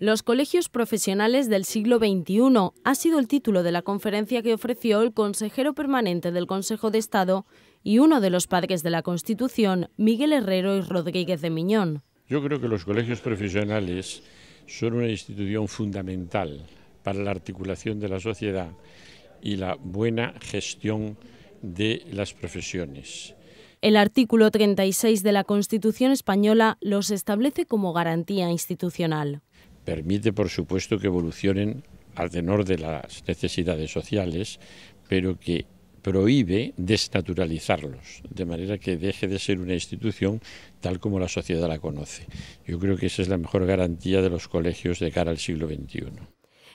Los colegios profesionales del siglo XXI ha sido el título de la conferencia que ofreció el consejero permanente del Consejo de Estado y uno de los padres de la Constitución, Miguel Herrero y Rodríguez de Miñón. Yo creo que los colegios profesionales son una institución fundamental para la articulación de la sociedad y la buena gestión de las profesiones. El artículo 36 de la Constitución española los establece como garantía institucional. Permite, por supuesto, que evolucionen al tenor de las necesidades sociales, pero que prohíbe desnaturalizarlos, de manera que deje de ser una institución tal como la sociedad la conoce. Yo creo que esa es la mejor garantía de los colegios de cara al siglo XXI.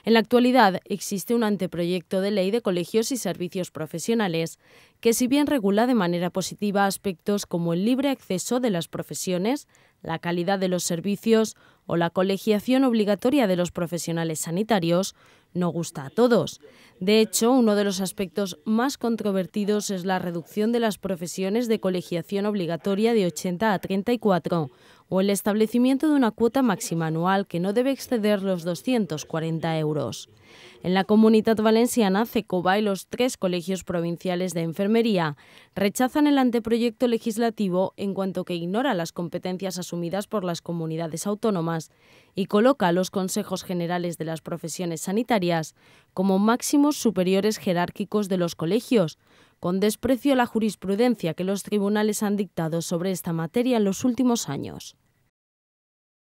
En la actualidad existe un anteproyecto de ley de colegios y servicios profesionales que si bien regula de manera positiva aspectos como el libre acceso de las profesiones, la calidad de los servicios o la colegiación obligatoria de los profesionales sanitarios, no gusta a todos. De hecho, uno de los aspectos más controvertidos es la reducción de las profesiones de colegiación obligatoria de 80 a 34 o el establecimiento de una cuota máxima anual que no debe exceder los 240 euros. En la Comunidad Valenciana, CECOBA y los tres colegios provinciales de enfermería rechazan el anteproyecto legislativo en cuanto que ignora las competencias asumidas por las comunidades autónomas y coloca a los consejos generales de las profesiones sanitarias como máximos superiores jerárquicos de los colegios, con desprecio a la jurisprudencia que los tribunales han dictado sobre esta materia en los últimos años.